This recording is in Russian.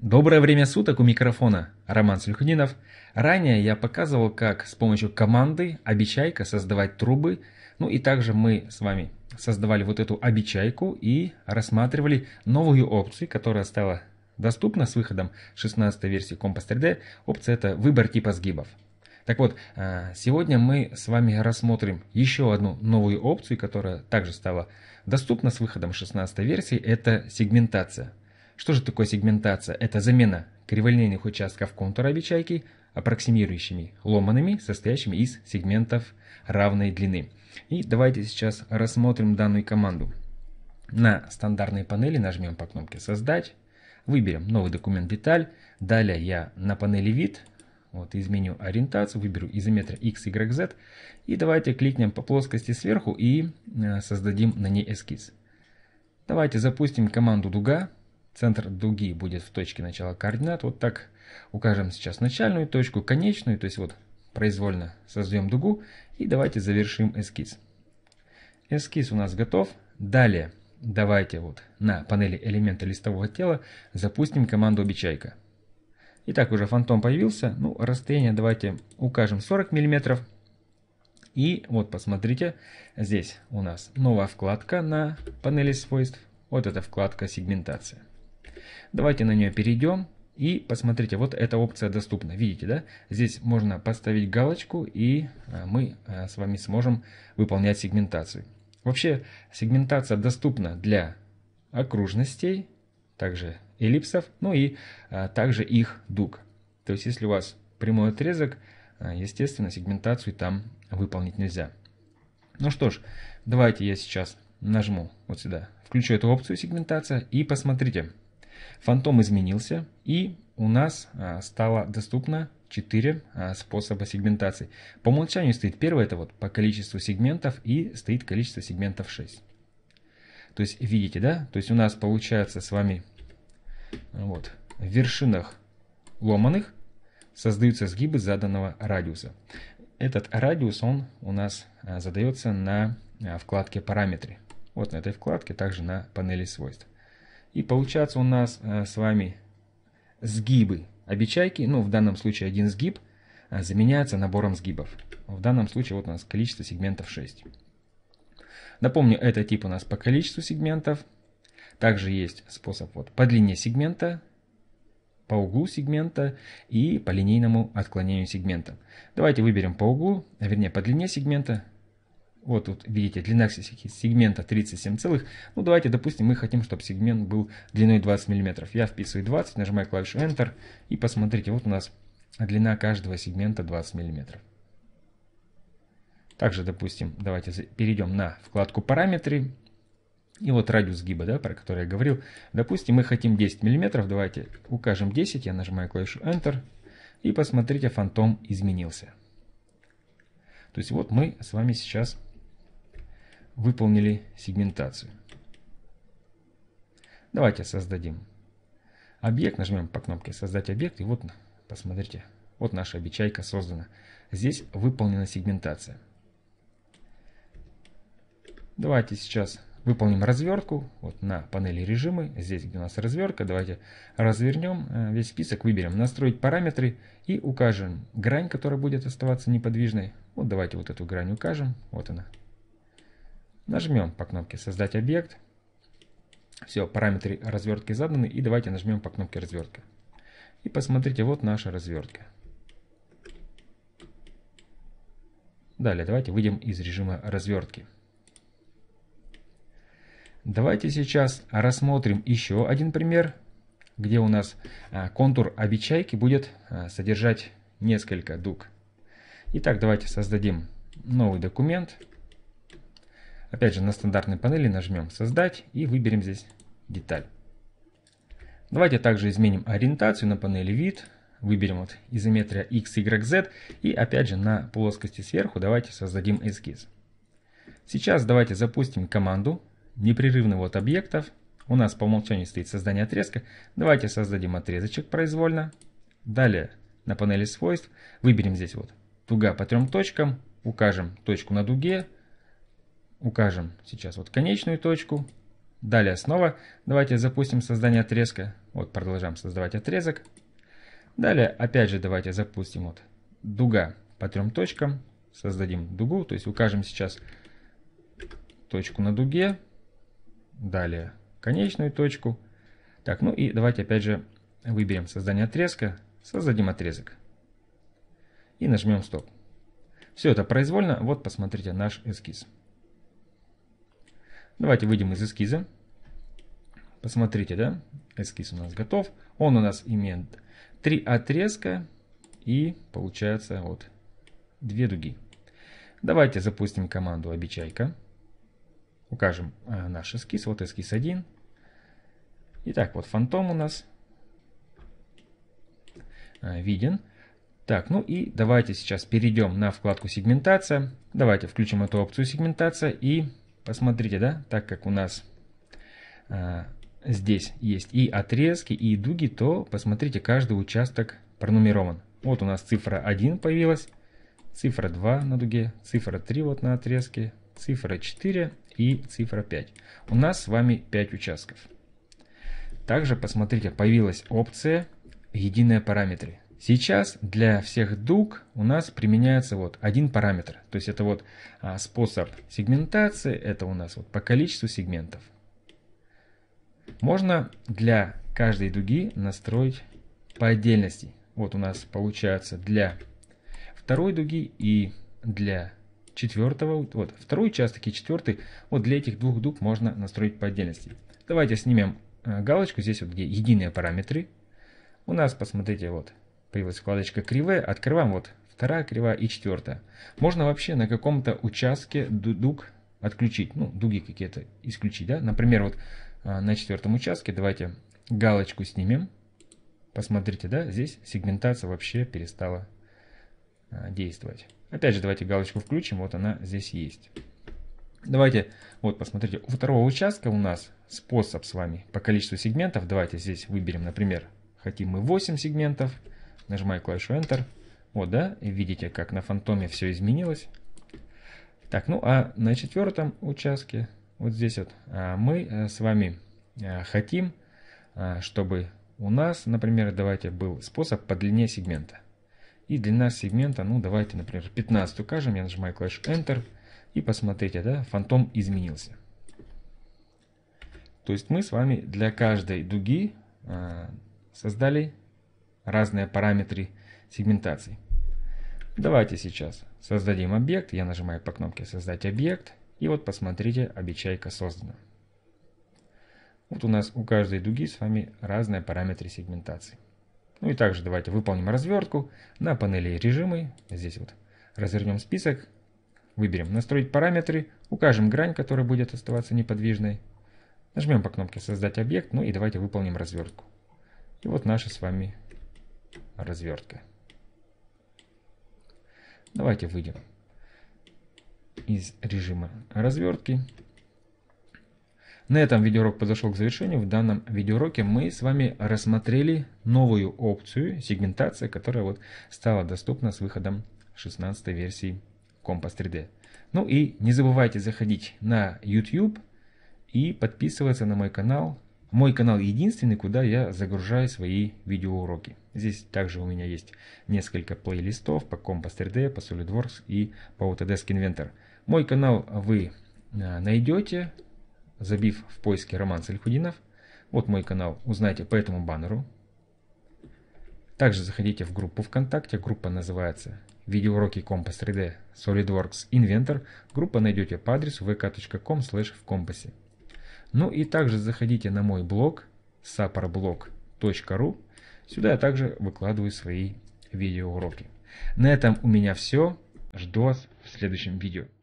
Доброе время суток у микрофона, Роман Слюхнинов. Ранее я показывал, как с помощью команды обечайка создавать трубы. Ну и также мы с вами создавали вот эту обечайку и рассматривали новую опцию, которая стала доступна с выходом 16 версии Compass 3D. Опция это выбор типа сгибов. Так вот, э, сегодня мы с вами рассмотрим еще одну новую опцию, которая также стала доступна с выходом 16 версии. Это сегментация. Что же такое сегментация? Это замена криволинейных участков контура обечайки аппроксимирующими ломаными, состоящими из сегментов равной длины. И давайте сейчас рассмотрим данную команду. На стандартной панели нажмем по кнопке «Создать», выберем новый документ «Деталь», далее я на панели «Вид», вот изменю ориентацию, выберу изометрия X, Y, Z, и давайте кликнем по плоскости сверху и э, создадим на ней эскиз. Давайте запустим команду «Дуга», центр дуги будет в точке начала координат. Вот так укажем сейчас начальную точку, конечную, то есть вот произвольно создаем дугу. И давайте завершим эскиз. Эскиз у нас готов. Далее давайте вот на панели элемента листового тела запустим команду обечайка. Итак, уже фантом появился. Ну, расстояние давайте укажем 40 мм. И вот посмотрите, здесь у нас новая вкладка на панели свойств. Вот эта вкладка сегментация. Давайте на нее перейдем. И посмотрите, вот эта опция доступна. Видите, да? Здесь можно поставить галочку, и э, мы э, с вами сможем выполнять сегментацию. Вообще, сегментация доступна для окружностей, также эллипсов, ну и э, также их дуг. То есть, если у вас прямой отрезок, естественно, сегментацию там выполнить нельзя. Ну что ж, давайте я сейчас нажму вот сюда, включу эту опцию сегментация и посмотрите, Фантом изменился и у нас а, стало доступно 4 а, способа сегментации. По умолчанию стоит первое, это вот по количеству сегментов и стоит количество сегментов 6. То есть видите, да? То есть у нас получается с вами а, вот, в вершинах ломаных создаются сгибы заданного радиуса. Этот радиус, он у нас задается на вкладке параметры. Вот на этой вкладке, также на панели свойств. И получается у нас э, с вами сгибы обечайки, ну в данном случае один сгиб э, заменяется набором сгибов. В данном случае вот у нас количество сегментов 6. Напомню, это тип у нас по количеству сегментов. Также есть способ вот по длине сегмента, по углу сегмента и по линейному отклонению сегмента. Давайте выберем по углу, вернее по длине сегмента вот тут видите, длина сегмента 37 целых. Ну, давайте, допустим, мы хотим, чтобы сегмент был длиной 20 мм. Я вписываю 20, нажимаю клавишу Enter, и посмотрите, вот у нас длина каждого сегмента 20 мм. Также, допустим, давайте перейдем на вкладку «Параметры». И вот радиус сгиба, да, про который я говорил. Допустим, мы хотим 10 мм, давайте укажем 10, я нажимаю клавишу Enter. И посмотрите, фантом изменился. То есть вот мы с вами сейчас выполнили сегментацию. Давайте создадим объект, нажмем по кнопке «Создать объект» и вот, посмотрите, вот наша обечайка создана. Здесь выполнена сегментация. Давайте сейчас выполним развертку вот на панели режимы, здесь где у нас развертка, давайте развернем э, весь список, выберем настроить параметры и укажем грань, которая будет оставаться неподвижной. Вот давайте вот эту грань укажем, вот она, Нажмем по кнопке «Создать объект». Все, параметры развертки заданы. И давайте нажмем по кнопке «Развертка». И посмотрите, вот наша развертка. Далее, давайте выйдем из режима развертки. Давайте сейчас рассмотрим еще один пример, где у нас а, контур обечайки будет а, содержать несколько дуг. Итак, давайте создадим новый документ. Опять же на стандартной панели нажмем создать и выберем здесь деталь. Давайте также изменим ориентацию на панели вид. Выберем вот изометрия X, Y, Z. И опять же на плоскости сверху давайте создадим эскиз. Сейчас давайте запустим команду непрерывного от объектов. У нас по умолчанию стоит создание отрезка. Давайте создадим отрезочек произвольно. Далее на панели свойств выберем здесь вот дуга по трем точкам. Укажем точку на дуге, Укажем сейчас вот конечную точку. Далее снова давайте запустим создание отрезка. Вот продолжаем создавать отрезок. Далее опять же давайте запустим вот дуга по трем точкам. Создадим дугу, то есть укажем сейчас точку на дуге. Далее конечную точку. Так, ну и давайте опять же выберем создание отрезка, создадим отрезок. И нажмем стоп. Все это произвольно, вот посмотрите наш эскиз. Давайте выйдем из эскиза. Посмотрите, да? Эскиз у нас готов. Он у нас имеет три отрезка и получается вот две дуги. Давайте запустим команду обечайка. Укажем а, наш эскиз. Вот эскиз 1. Итак, вот фантом у нас а, виден. Так, ну и давайте сейчас перейдем на вкладку сегментация. Давайте включим эту опцию сегментация и Посмотрите, да, так как у нас а, здесь есть и отрезки, и дуги, то посмотрите, каждый участок пронумерован. Вот у нас цифра 1 появилась, цифра 2 на дуге, цифра 3 вот на отрезке, цифра 4 и цифра 5. У нас с вами 5 участков. Также, посмотрите, появилась опция «Единые параметры». Сейчас для всех дуг у нас применяется вот один параметр. То есть это вот а, способ сегментации, это у нас вот по количеству сегментов. Можно для каждой дуги настроить по отдельности. Вот у нас получается для второй дуги и для четвертого. Вот второй участок и четвертый. Вот для этих двух дуг можно настроить по отдельности. Давайте снимем а, галочку здесь вот где единые параметры. У нас, посмотрите, вот Появилась вкладочка «Кривые», открываем вот вторая кривая и четвертая. Можно вообще на каком-то участке дуг отключить, ну, дуги какие-то исключить, да. Например, вот а, на четвертом участке давайте галочку снимем. Посмотрите, да, здесь сегментация вообще перестала а, действовать. Опять же, давайте галочку включим, вот она здесь есть. Давайте, вот посмотрите, у второго участка у нас способ с вами по количеству сегментов. Давайте здесь выберем, например, хотим мы 8 сегментов. Нажимаю клавишу Enter. Вот, да, и видите, как на фантоме все изменилось. Так, ну а на четвертом участке, вот здесь вот, а, мы э, с вами э, хотим, а, чтобы у нас, например, давайте был способ по длине сегмента. И длина сегмента, ну давайте, например, 15 укажем. Я нажимаю клавишу Enter. И посмотрите, да, фантом изменился. То есть мы с вами для каждой дуги а, создали разные параметры сегментации. Давайте сейчас создадим объект. Я нажимаю по кнопке «Создать объект». И вот посмотрите, обечайка создана. Вот у нас у каждой дуги с вами разные параметры сегментации. Ну и также давайте выполним развертку. На панели режимы, здесь вот развернем список, выберем «Настроить параметры», укажем грань, которая будет оставаться неподвижной. Нажмем по кнопке «Создать объект», ну и давайте выполним развертку. И вот наша с вами развертка. Давайте выйдем из режима развертки. На этом видеоурок подошел к завершению. В данном видеоуроке мы с вами рассмотрели новую опцию сегментация, которая вот стала доступна с выходом 16 версии Compass 3D. Ну и не забывайте заходить на YouTube и подписываться на мой канал, мой канал единственный, куда я загружаю свои видеоуроки. Здесь также у меня есть несколько плейлистов по Compass 3D, по SolidWorks и по Autodesk Inventor. Мой канал вы а, найдете, забив в поиске Роман Сальхудинов. Вот мой канал, узнайте по этому баннеру. Также заходите в группу ВКонтакте, группа называется «Видеоуроки Compass 3D SolidWorks Inventor». Группа найдете по адресу vk.com в компасе. Ну и также заходите на мой блог saporblog.ru. Сюда я также выкладываю свои видеоуроки. На этом у меня все. Жду вас в следующем видео.